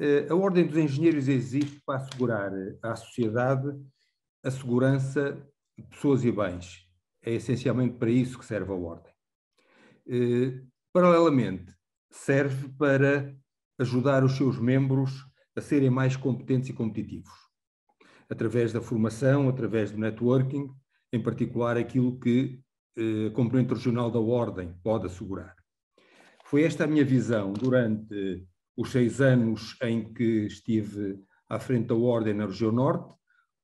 Eh, a Ordem dos Engenheiros existe para assegurar à sociedade a segurança de pessoas e bens. É essencialmente para isso que serve a Ordem. Eh, paralelamente, serve para ajudar os seus membros a serem mais competentes e competitivos, através da formação, através do networking, em particular aquilo que eh, a componente regional da Ordem pode assegurar. Foi esta a minha visão durante os seis anos em que estive à frente da Ordem na região norte.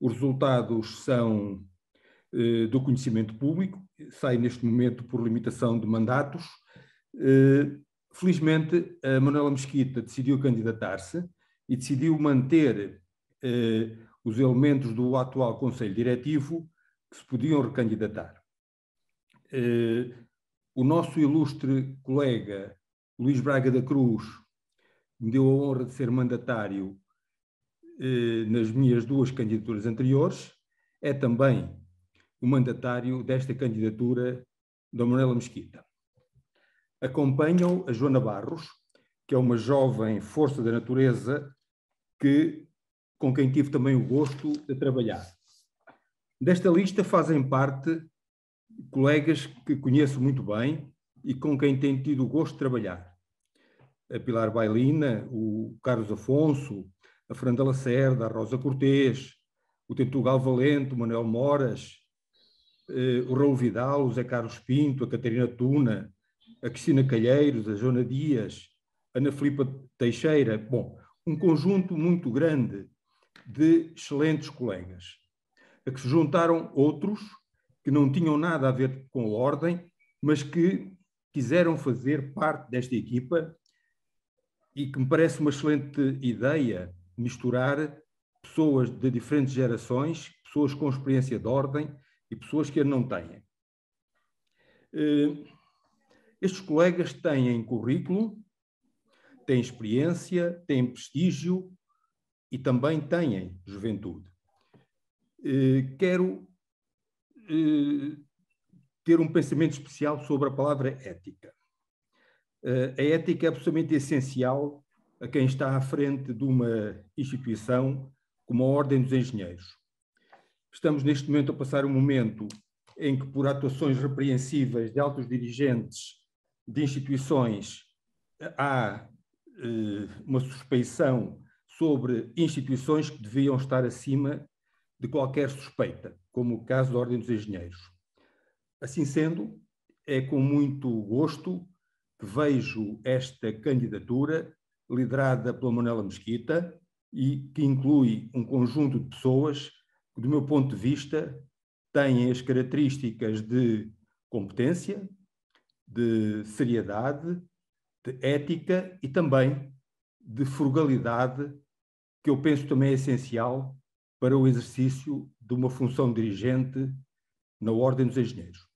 Os resultados são eh, do conhecimento público, sai neste momento por limitação de mandatos. Eh, felizmente, a Manuela Mesquita decidiu candidatar-se e decidiu manter eh, os elementos do atual Conselho Diretivo que se podiam recandidatar. Eh, o nosso ilustre colega Luís Braga da Cruz me deu a honra de ser mandatário eh, nas minhas duas candidaturas anteriores, é também o mandatário desta candidatura da Manuela Mesquita. Acompanham a Joana Barros, que é uma jovem força da natureza que, com quem tive também o gosto de trabalhar. Desta lista fazem parte colegas que conheço muito bem e com quem tenho tido o gosto de trabalhar a Pilar Bailina, o Carlos Afonso, a Fernanda Lacerda, a Rosa Cortês, o Tentugal Valente, o Manuel Moras, eh, o Raul Vidal, o Zé Carlos Pinto, a Catarina Tuna, a Cristina Calheiros, a Joana Dias, a Ana Filipa Teixeira. Bom, um conjunto muito grande de excelentes colegas, a que se juntaram outros que não tinham nada a ver com a ordem, mas que quiseram fazer parte desta equipa e que me parece uma excelente ideia misturar pessoas de diferentes gerações, pessoas com experiência de ordem e pessoas que a não têm. Eh, estes colegas têm currículo, têm experiência, têm prestígio e também têm juventude. Eh, quero eh, ter um pensamento especial sobre a palavra ética. Eh, a ética é absolutamente essencial a quem está à frente de uma instituição como a Ordem dos Engenheiros. Estamos neste momento a passar um momento em que, por atuações repreensíveis de altos dirigentes de instituições, há eh, uma suspeição sobre instituições que deviam estar acima de qualquer suspeita, como o caso da Ordem dos Engenheiros. Assim sendo, é com muito gosto vejo esta candidatura liderada pela Manuela Mesquita e que inclui um conjunto de pessoas que, do meu ponto de vista, têm as características de competência, de seriedade, de ética e também de frugalidade, que eu penso também é essencial para o exercício de uma função dirigente na Ordem dos Engenheiros.